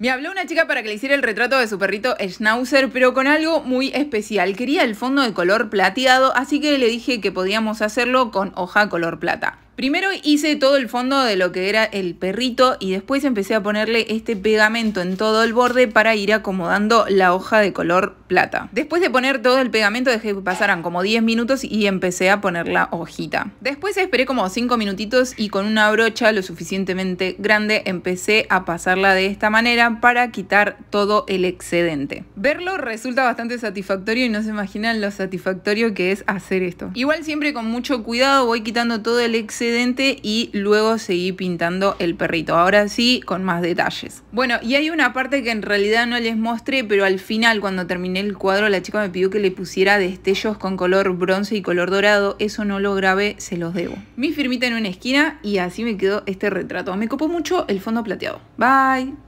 Me habló una chica para que le hiciera el retrato de su perrito Schnauzer, pero con algo muy especial. Quería el fondo de color plateado, así que le dije que podíamos hacerlo con hoja color plata. Primero hice todo el fondo de lo que era el perrito y después empecé a ponerle este pegamento en todo el borde para ir acomodando la hoja de color plata. Después de poner todo el pegamento dejé que pasaran como 10 minutos y empecé a poner la hojita. Después esperé como 5 minutitos y con una brocha lo suficientemente grande empecé a pasarla de esta manera para quitar todo el excedente. Verlo resulta bastante satisfactorio y no se imaginan lo satisfactorio que es hacer esto. Igual siempre con mucho cuidado voy quitando todo el excedente y luego seguí pintando el perrito. Ahora sí, con más detalles. Bueno, y hay una parte que en realidad no les mostré, pero al final cuando terminé el cuadro la chica me pidió que le pusiera destellos con color bronce y color dorado. Eso no lo grabé, se los debo. Mi firmita en una esquina y así me quedó este retrato. Me copó mucho el fondo plateado. Bye.